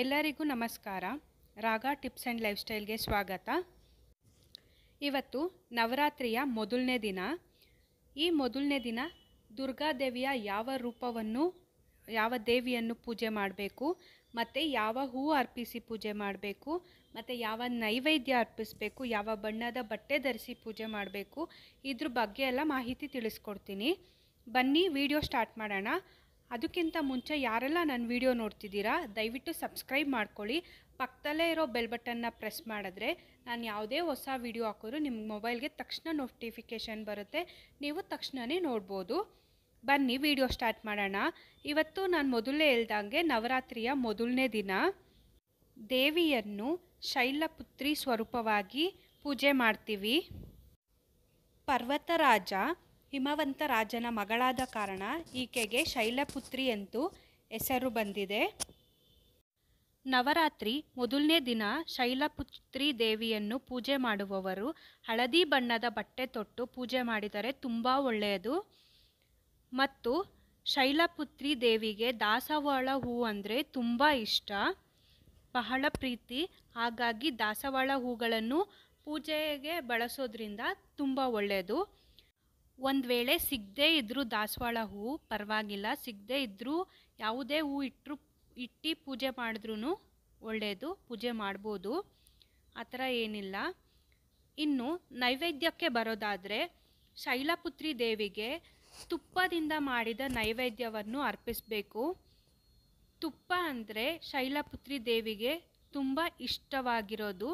ಎಲ್ಲರಿಗೂ ನಮಸ್ಕಾರ ರಾಗ ಟಿಪ್ಸ್ ಆ್ಯಂಡ್ ಲೈಫ್ ಸ್ಟೈಲ್ಗೆ ಸ್ವಾಗತ ಇವತ್ತು ನವರಾತ್ರಿಯ ಮೊದಲನೇ ದಿನ ಈ ಮೊದಲನೇ ದಿನ ದುರ್ಗಾದೇವಿಯ ಯಾವ ರೂಪವನ್ನು ಯಾವ ದೇವಿಯನ್ನು ಪೂಜೆ ಮಾಡಬೇಕು ಮತ್ತು ಯಾವ ಹೂ ಅರ್ಪಿಸಿ ಪೂಜೆ ಮಾಡಬೇಕು ಮತ್ತು ಯಾವ ನೈವೇದ್ಯ ಅರ್ಪಿಸಬೇಕು ಯಾವ ಬಣ್ಣದ ಬಟ್ಟೆ ಧರಿಸಿ ಪೂಜೆ ಮಾಡಬೇಕು ಇದ್ರ ಬಗ್ಗೆ ಎಲ್ಲ ಮಾಹಿತಿ ತಿಳಿಸ್ಕೊಡ್ತೀನಿ ಬನ್ನಿ ವಿಡಿಯೋ ಸ್ಟಾರ್ಟ್ ಮಾಡೋಣ ಅದಕ್ಕಿಂತ ಮುಂಚೆ ಯಾರೆಲ್ಲ ನನ್ನ ವಿಡಿಯೋ ನೋಡ್ತಿದ್ದೀರಾ ದಯವಿಟ್ಟು ಸಬ್ಸ್ಕ್ರೈಬ್ ಮಾಡ್ಕೊಳ್ಳಿ ಪಕ್ಕದಲ್ಲೇ ಇರೋ ಬೆಲ್ ಬಟನ್ನ ಪ್ರೆಸ್ ಮಾಡಿದ್ರೆ ನಾನು ಯಾವುದೇ ಹೊಸ ವಿಡಿಯೋ ಹಾಕಿದ್ರೂ ನಿಮ್ಮ ಮೊಬೈಲ್ಗೆ ತಕ್ಷಣ ನೋಟಿಫಿಕೇಷನ್ ಬರುತ್ತೆ ನೀವು ತಕ್ಷಣವೇ ನೋಡ್ಬೋದು ಬನ್ನಿ ವಿಡಿಯೋ ಸ್ಟಾರ್ಟ್ ಮಾಡೋಣ ಇವತ್ತು ನಾನು ಮೊದಲೇ ಹೇಳ್ದಂಗೆ ನವರಾತ್ರಿಯ ಮೊದಲನೇ ದಿನ ದೇವಿಯನ್ನು ಶೈಲಪುತ್ರಿ ಸ್ವರೂಪವಾಗಿ ಪೂಜೆ ಮಾಡ್ತೀವಿ ಪರ್ವತರಾಜ ಹಿಮವಂತ ರಾಜನ ಮಗಳಾದ ಕಾರಣ ಈಕೆಗೆ ಶೈಲಪುತ್ರಿ ಎಂದು ಹೆಸರು ಬಂದಿದೆ ನವರಾತ್ರಿ ಮೊದಲನೇ ದಿನ ಶೈಲಪುತ್ರಿ ದೇವಿಯನ್ನು ಪೂಜೆ ಮಾಡುವವರು ಹಳದಿ ಬಣ್ಣದ ಬಟ್ಟೆ ತೊಟ್ಟು ಪೂಜೆ ಮಾಡಿದರೆ ತುಂಬ ಒಳ್ಳೆಯದು ಮತ್ತು ಶೈಲಪುತ್ರಿ ದೇವಿಗೆ ದಾಸವಾಳ ಹೂ ಅಂದರೆ ತುಂಬ ಇಷ್ಟ ಬಹಳ ಪ್ರೀತಿ ಹಾಗಾಗಿ ದಾಸವಾಳ ಹೂಗಳನ್ನು ಪೂಜೆಗೆ ಬಳಸೋದ್ರಿಂದ ತುಂಬ ಒಳ್ಳೆಯದು ಒಂದು ವೇಳೆ ಸಿಗದೇ ಇದ್ದರೂ ದಾಸವಾಳ ಹೂವು ಪರವಾಗಿಲ್ಲ ಸಿಗದೇ ಇದ್ದರೂ ಯಾವುದೇ ಹೂ ಇಟ್ಟರು ಇಟ್ಟು ಪೂಜೆ ಮಾಡಿದ್ರೂ ಒಳ್ಳೆಯದು ಪೂಜೆ ಮಾಡ್ಬೋದು ಆ ಥರ ಏನಿಲ್ಲ ಇನ್ನು ನೈವೇದ್ಯಕ್ಕೆ ಬರೋದಾದರೆ ಶೈಲಪುತ್ರಿ ದೇವಿಗೆ ತುಪ್ಪದಿಂದ ಮಾಡಿದ ನೈವೇದ್ಯವನ್ನು ಅರ್ಪಿಸಬೇಕು ತುಪ್ಪ ಅಂದರೆ ಶೈಲಪುತ್ರಿ ದೇವಿಗೆ ತುಂಬ ಇಷ್ಟವಾಗಿರೋದು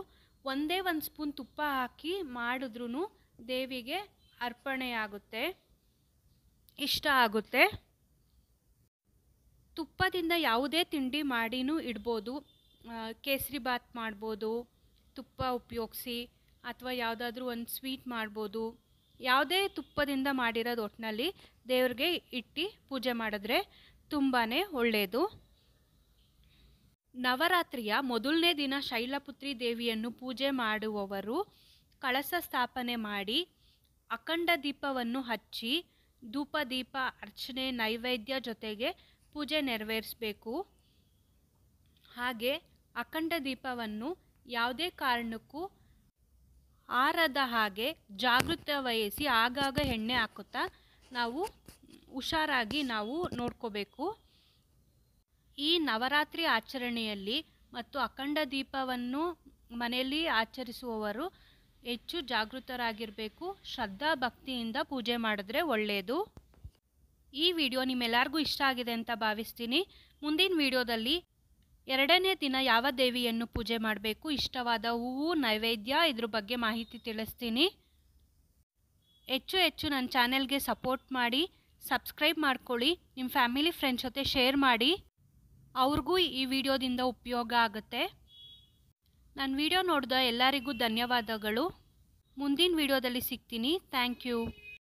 ಒಂದೇ ಒಂದು ಸ್ಪೂನ್ ತುಪ್ಪ ಹಾಕಿ ಮಾಡಿದ್ರೂ ದೇವಿಗೆ ಅರ್ಪಣೆಯಾಗುತ್ತೆ ಇಷ್ಟ ಆಗುತ್ತೆ ತುಪ್ಪದಿಂದ ಯಾವುದೇ ತಿಂಡಿ ಮಾಡಿನೂ ಇಡ್ಬೋದು ಕೇಸರಿ ಬಾತ್ ಮಾಡ್ಬೋದು ತುಪ್ಪ ಉಪಯೋಗಿಸಿ ಅಥವಾ ಯಾವುದಾದ್ರೂ ಒಂದು ಸ್ವೀಟ್ ಮಾಡ್ಬೋದು ಯಾವುದೇ ತುಪ್ಪದಿಂದ ಮಾಡಿರೋದು ಒಟ್ಟಿನಲ್ಲಿ ದೇವ್ರಿಗೆ ಇಟ್ಟು ಪೂಜೆ ಮಾಡಿದ್ರೆ ತುಂಬಾ ಒಳ್ಳೆಯದು ನವರಾತ್ರಿಯ ಮೊದಲನೇ ದಿನ ಶೈಲಪುತ್ರಿ ದೇವಿಯನ್ನು ಪೂಜೆ ಮಾಡುವವರು ಕಳಸ ಸ್ಥಾಪನೆ ಮಾಡಿ ಅಖಂಡ ದೀಪವನ್ನು ಹಚ್ಚಿ ಧೂಪ ದೀಪ ಅರ್ಚನೆ ನೈವೇದ್ಯ ಜೊತೆಗೆ ಪೂಜೆ ನೆರವೇರಿಸಬೇಕು ಹಾಗೆ ಅಖಂಡ ದೀಪವನ್ನು ಯಾವುದೇ ಕಾರಣಕ್ಕೂ ಆರದ ಹಾಗೆ ಜಾಗೃತ ವಹಿಸಿ ಆಗಾಗ ಎಣ್ಣೆ ಹಾಕುತ್ತಾ ನಾವು ಹುಷಾರಾಗಿ ನಾವು ನೋಡ್ಕೋಬೇಕು ಈ ನವರಾತ್ರಿ ಆಚರಣೆಯಲ್ಲಿ ಮತ್ತು ಅಖಂಡ ದೀಪವನ್ನು ಮನೆಯಲ್ಲಿ ಆಚರಿಸುವವರು ಹೆಚ್ಚು ಜಾಗೃತರಾಗಿರಬೇಕು ಶ್ರದ್ಧಾ ಭಕ್ತಿಯಿಂದ ಪೂಜೆ ಮಾಡಿದ್ರೆ ಒಳ್ಳೆಯದು ಈ ವಿಡಿಯೋ ನಿಮ್ಮೆಲ್ಲರಿಗೂ ಇಷ್ಟ ಆಗಿದೆ ಅಂತ ಭಾವಿಸ್ತೀನಿ ಮುಂದಿನ ವಿಡಿಯೋದಲ್ಲಿ ಎರಡನೇ ದಿನ ಯಾವ ದೇವಿಯನ್ನು ಪೂಜೆ ಮಾಡಬೇಕು ಇಷ್ಟವಾದ ಹೂವು ನೈವೇದ್ಯ ಇದ್ರ ಬಗ್ಗೆ ಮಾಹಿತಿ ತಿಳಿಸ್ತೀನಿ ಹೆಚ್ಚು ಹೆಚ್ಚು ನನ್ನ ಚಾನೆಲ್ಗೆ ಸಪೋರ್ಟ್ ಮಾಡಿ ಸಬ್ಸ್ಕ್ರೈಬ್ ಮಾಡ್ಕೊಳ್ಳಿ ನಿಮ್ಮ ಫ್ಯಾಮಿಲಿ ಫ್ರೆಂಡ್ಸ್ ಜೊತೆ ಶೇರ್ ಮಾಡಿ ಅವ್ರಿಗೂ ಈ ವಿಡಿಯೋದಿಂದ ಉಪಯೋಗ ಆಗುತ್ತೆ ನಾನು ವಿಡಿಯೋ ನೋಡಿದ ಎಲ್ಲರಿಗೂ ಧನ್ಯವಾದಗಳು ಮುಂದಿನ ವಿಡಿಯೋದಲ್ಲಿ ಸಿಗ್ತೀನಿ ಥ್ಯಾಂಕ್ ಯು